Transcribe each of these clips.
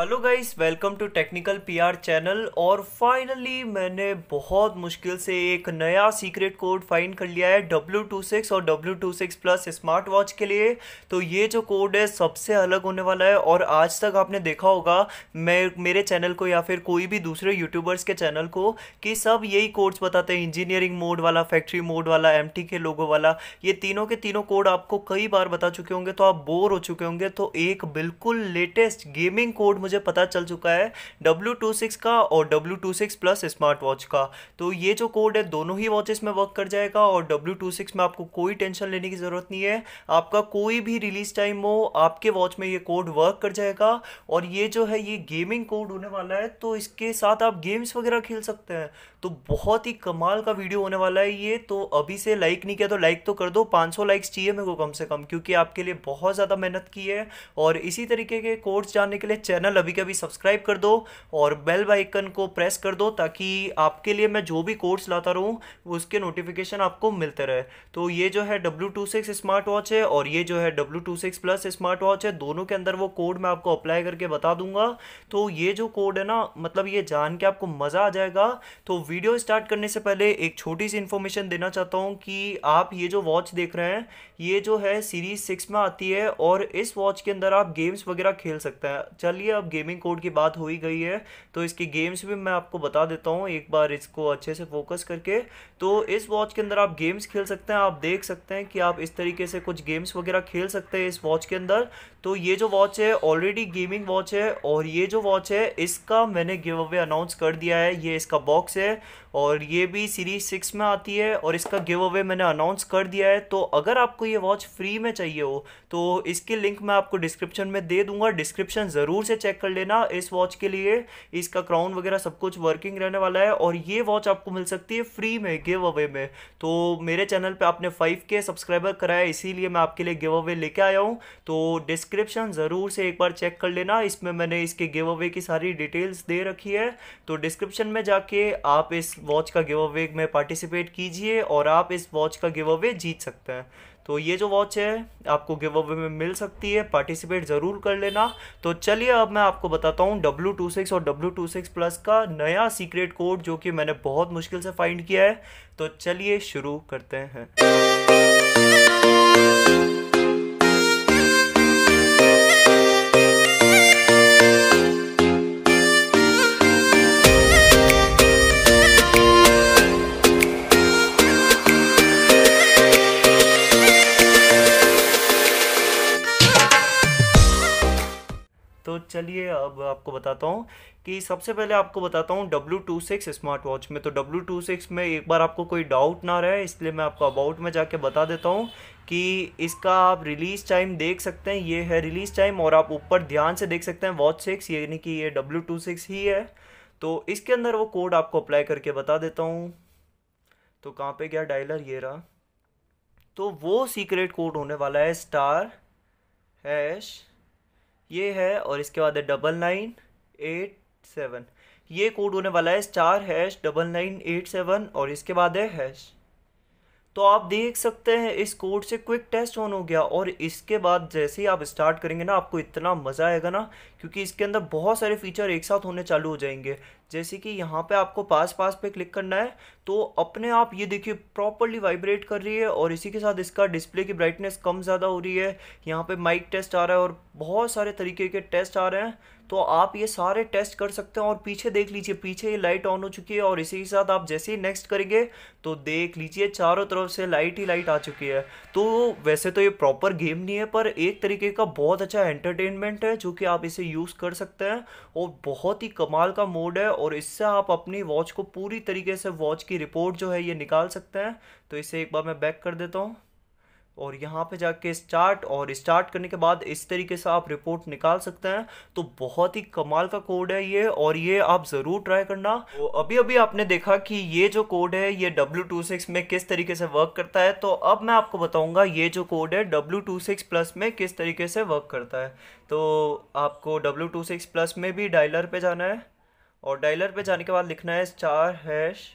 hello guys welcome to technical PR channel और finally मैंने बहुत मुश्किल से एक नया सीक्रेट कोड फाइंड कर लिया है डब्ल्यू टू सिक्स और W two six plus smart watch के लिए तो ये जो कोड है सबसे अलग होने वाला है और आज तक आपने देखा होगा मैं मेरे चैनल को या फिर कोई भी दूसरे यूट्यूबर्स के चैनल को कि सब यही कोड्स बताते हैं इंजीनियरिंग मोड वाला फैक्ट्री मोड वाला एम के लोगों वाला ये तीनों के तीनों कोड आपको कई बार बता चुके होंगे तो आप बोर हो चुके होंगे तो एक बिल्कुल लेटेस्ट गेमिंग कोड मुझे पता चल चुका है W26 का और W26 प्लस स्मार्ट वॉच का तो ये जो कोड है दोनों ही वॉचेस में वर्क कर जाएगा और W26 में आपको कोई टेंशन लेने की ज़रूरत नहीं है आपका कोई भी रिलीज टाइम हो आपके वॉच में ये कोड वर्क कर जाएगा और ये जो है ये गेमिंग कोड होने वाला है तो इसके साथ आप गेम्स वगैरह खेल सकते हैं तो बहुत ही कमाल का वीडियो होने वाला है ये तो अभी से लाइक नहीं किया तो लाइक तो कर दो 500 लाइक्स चाहिए मेरे को कम से कम क्योंकि आपके लिए बहुत ज़्यादा मेहनत की है और इसी तरीके के कोर्स जानने के लिए चैनल चैनल अभी कभी सब्सक्राइब कर दो और बेल आइकन को प्रेस कर दो ताकि आपके लिए मैं जो भी कोर्स लाता रहूँ उसके नोटिफिकेशन आपको मिलते रहे तो ये जो है W two six smart watch है और ये जो है W two six plus smart watch है दोनों के अंदर वो कोड मैं आपको अप्लाई करके बता दूंगा तो ये जो कोड है ना मतलब ये जान के आपको मज़ा आ जाएगा तो वीडियो स्टार्ट करने से पहले एक छोटी सी इन्फॉर्मेशन देना चाहता हूँ कि आप ये जो वॉच देख रहे हैं ये जो है सीरीज सिक्स में आती है और इस वॉच के अंदर आप गेम्स वगैरह खेल सकते हैं चलिए अब गेमिंग कोड की बात हो ही गई है तो इसकी गेम्स भी मैं आपको बता देता हूँ एक बार इसको अच्छे से फोकस करके तो इस वॉच के अंदर आप गेम्स खेल सकते हैं आप देख सकते हैं कि आप इस तरीके से कुछ गेम्स वगैरह खेल सकते हैं इस वॉच के अंदर तो ये जो वॉच है ऑलरेडी गेमिंग वॉच है और ये जो वॉच है इसका मैंने गिव अवे अनाउंस कर दिया है ये इसका बॉक्स है और ये भी सीरीज सिक्स में आती है और इसका गिव अवे मैंने अनाउंस कर दिया है तो अगर आपको ये वॉच फ्री में चाहिए हो तो इसकी लिंक मैं आपको डिस्क्रिप्शन में दे दूंगा डिस्क्रिप्शन ज़रूर से चेक कर लेना इस वॉच के लिए इसका क्राउन वगैरह सब कुछ वर्किंग रहने वाला है और ये वॉच आपको मिल सकती है फ्री में गिव अवे में तो मेरे चैनल पर आपने फाइव के सब्सक्राइबर कराया इसीलिए मैं आपके लिए गिव अवे लेके आया हूँ तो डिस्क डिस्क्रिप्शन ज़रूर से एक बार चेक कर लेना इसमें मैंने इसके गिव अवे की सारी डिटेल्स दे रखी है तो डिस्क्रिप्शन में जाके आप इस वॉच का गिव अवे में पार्टिसिपेट कीजिए और आप इस वॉच का गिव अवे जीत सकते हैं तो ये जो वॉच है आपको गिव अवे में मिल सकती है पार्टिसिपेट ज़रूर कर लेना तो चलिए अब मैं आपको बताता हूँ डब्ल्यू टू सिक्स और डब्ल्यू टू सिक्स प्लस का नया सीक्रेट कोड जो कि मैंने बहुत मुश्किल से फाइंड किया है तो चलिए शुरू करते हैं चलिए अब आपको बताता हूँ कि सबसे पहले आपको बताता हूँ W two six smart watch में तो डब्ल्यू टू सिक्स में एक बार आपको कोई डाउट ना रहे इसलिए मैं आपको अबाउट में जाके बता देता हूँ कि इसका आप रिलीज़ टाइम देख सकते हैं ये है रिलीज़ टाइम और आप ऊपर ध्यान से देख सकते हैं वॉच सिक्स यानी कि ये डब्ल्यू टू सिक्स ही है तो इसके अंदर वो कोड आपको अप्लाई करके बता देता हूँ तो कहाँ पे गया डायलर ये रहा तो वो सीक्रेट कोड होने वाला है स्टार हैश ये है और इसके बाद है डबल नाइन एट सेवन ये कोड होने वाला है star hash double nine eight seven और इसके बाद है हैश तो आप देख सकते हैं इस कोड से क्विक टेस्ट ऑन हो गया और इसके बाद जैसे ही आप स्टार्ट करेंगे ना आपको इतना मज़ा आएगा ना क्योंकि इसके अंदर बहुत सारे फीचर एक साथ होने चालू हो जाएंगे जैसे कि यहाँ पे आपको पास पास पे क्लिक करना है तो अपने आप ये देखिए प्रॉपरली वाइब्रेट कर रही है और इसी के साथ इसका डिस्प्ले की ब्राइटनेस कम ज़्यादा हो रही है यहाँ पर माइक टेस्ट आ रहा है और बहुत सारे तरीके के टेस्ट आ रहे हैं तो आप ये सारे टेस्ट कर सकते हैं और पीछे देख लीजिए पीछे ये लाइट ऑन हो चुकी है और इसी के साथ आप जैसे ही नेक्स्ट करेंगे तो देख लीजिए चारों तरफ से लाइट ही लाइट आ चुकी है तो वैसे तो ये प्रॉपर गेम नहीं है पर एक तरीके का बहुत अच्छा एंटरटेनमेंट है जो कि आप इसे यूज़ कर सकते हैं और बहुत ही कमाल का मोड है और इससे आप अपनी वॉच को पूरी तरीके से वॉच की रिपोर्ट जो है ये निकाल सकते हैं तो इसे एक बार मैं बैक कर देता हूँ और यहाँ पे जाके स्टार्ट और स्टार्ट करने के बाद इस तरीके से आप रिपोर्ट निकाल सकते हैं तो बहुत ही कमाल का कोड है ये और ये आप ज़रूर ट्राई करना तो अभी अभी आपने देखा कि ये जो कोड है ये W26 में किस तरीके से वर्क करता है तो अब मैं आपको बताऊंगा ये जो कोड है W26 प्लस में किस तरीके से वर्क करता है तो आपको W26 प्लस में भी डायलर पे जाना है और डायलर पे जाने के बाद लिखना है star hash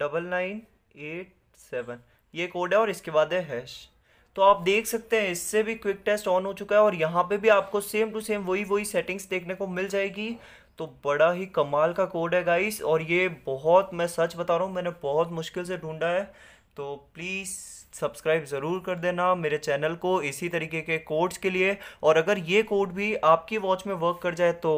double nine eight seven ये कोड है और इसके बाद है हैश तो आप देख सकते हैं इससे भी क्विक टेस्ट ऑन हो चुका है और यहाँ पे भी आपको सेम टू सेम वही वही सेटिंग्स देखने को मिल जाएगी तो बड़ा ही कमाल का कोड है गाइस और ये बहुत मैं सच बता रहा हूँ मैंने बहुत मुश्किल से ढूंढा है तो प्लीज़ सब्सक्राइब ज़रूर कर देना मेरे चैनल को इसी तरीके के कोड्स के लिए और अगर ये कोड भी आपकी वॉच में वर्क कर जाए तो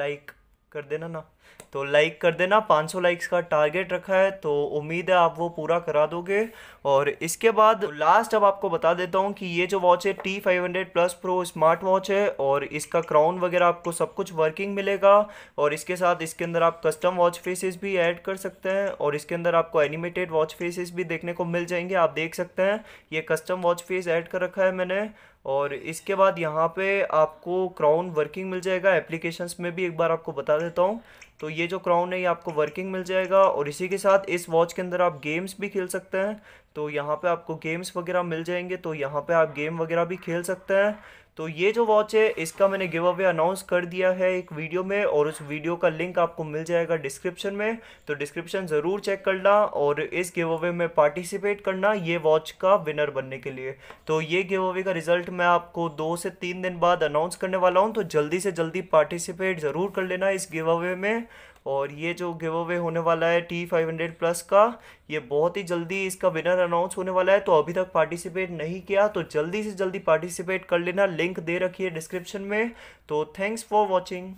लाइक कर देना ना तो लाइक कर देना 500 लाइक्स का टारगेट रखा है तो उम्मीद है आप वो पूरा करा दोगे और इसके बाद लास्ट अब आपको बता देता हूँ कि ये जो वॉच है T five hundred plus pro smart watch है और इसका क्राउन वगैरह आपको सब कुछ वर्किंग मिलेगा और इसके साथ इसके अंदर आप कस्टम वॉच फेसेस भी ऐड कर सकते हैं और इसके अंदर आपको एनिमेटेड वॉच फेसेस भी देखने को मिल जाएंगे आप देख सकते हैं ये कस्टम वॉच फेस ऐड कर रखा है मैंने और इसके बाद यहाँ पे आपको क्राउन वर्किंग मिल जाएगा एप्लीकेशंस में भी एक बार आपको बता देता हूँ तो ये जो क्राउन है ये आपको वर्किंग मिल जाएगा और इसी के साथ इस वॉच के अंदर आप गेम्स भी खेल सकते हैं तो यहाँ पे आपको गेम्स वगैरह मिल जाएंगे तो यहाँ पे आप गेम वगैरह भी खेल सकते हैं तो ये जो वॉच है इसका मैंने गिव अवे अनाउंस कर दिया है एक वीडियो में और उस वीडियो का लिंक आपको मिल जाएगा डिस्क्रिप्शन में तो डिस्क्रिप्शन ज़रूर चेक करना और इस गिव अवे में पार्टिसिपेट करना ये वॉच का विनर बनने के लिए तो ये गिव अवे का रिजल्ट मैं आपको दो से तीन दिन बाद अनाउंस करने वाला हूँ तो जल्दी से जल्दी पार्टिसिपेट ज़रूर कर लेना इस गिव अवे में और ये जो गिव अवे होने वाला है टी फाइव हंड्रेड प्लस का ये बहुत ही जल्दी इसका विनर अनाउंस होने वाला है तो अभी तक पार्टिसिपेट नहीं किया तो जल्दी से जल्दी पार्टिसिपेट कर लेना लिंक दे रखी है डिस्क्रिप्शन में तो थैंक्स फॉर वॉचिंग